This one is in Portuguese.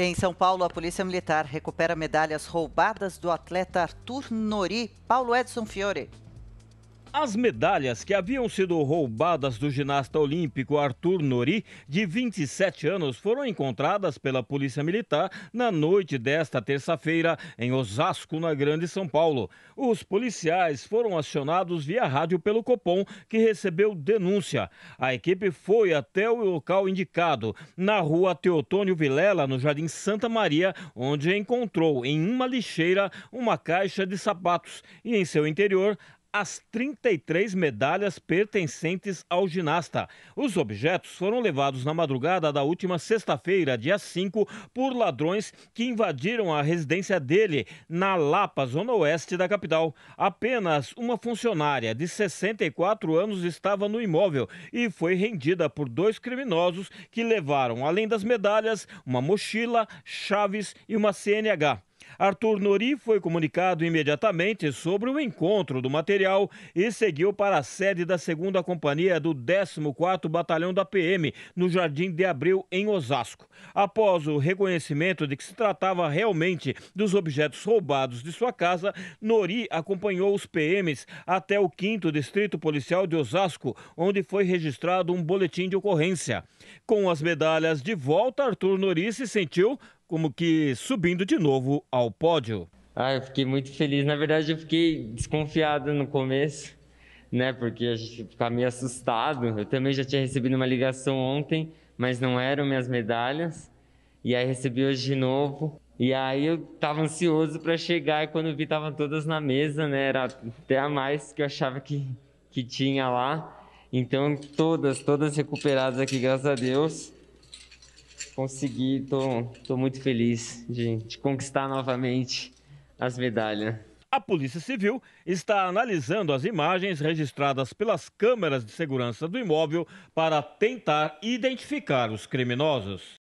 Em São Paulo, a Polícia Militar recupera medalhas roubadas do atleta Arthur Nori. Paulo Edson Fiore. As medalhas que haviam sido roubadas do ginasta olímpico Arthur Nori, de 27 anos, foram encontradas pela Polícia Militar na noite desta terça-feira em Osasco, na Grande São Paulo. Os policiais foram acionados via rádio pelo Copom, que recebeu denúncia. A equipe foi até o local indicado, na rua Teotônio Vilela, no Jardim Santa Maria, onde encontrou em uma lixeira uma caixa de sapatos e em seu interior as 33 medalhas pertencentes ao ginasta. Os objetos foram levados na madrugada da última sexta-feira, dia 5, por ladrões que invadiram a residência dele, na Lapa, zona oeste da capital. Apenas uma funcionária de 64 anos estava no imóvel e foi rendida por dois criminosos que levaram, além das medalhas, uma mochila, chaves e uma CNH. Arthur Nori foi comunicado imediatamente sobre o encontro do material e seguiu para a sede da 2 Companhia do 14 Batalhão da PM, no Jardim de Abril, em Osasco. Após o reconhecimento de que se tratava realmente dos objetos roubados de sua casa, Nori acompanhou os PMs até o 5 Distrito Policial de Osasco, onde foi registrado um boletim de ocorrência. Com as medalhas de volta, Arthur Nori se sentiu como que subindo de novo ao pódio. Ah, eu fiquei muito feliz. Na verdade, eu fiquei desconfiado no começo, né? Porque a gente ficava meio assustado. Eu também já tinha recebido uma ligação ontem, mas não eram minhas medalhas. E aí recebi hoje de novo. E aí eu tava ansioso para chegar e quando vi tava todas na mesa, né? Era até a mais que eu achava que, que tinha lá. Então todas, todas recuperadas aqui, graças a Deus consegui, tô, tô muito feliz de, de conquistar novamente as medalhas. A Polícia Civil está analisando as imagens registradas pelas câmeras de segurança do imóvel para tentar identificar os criminosos.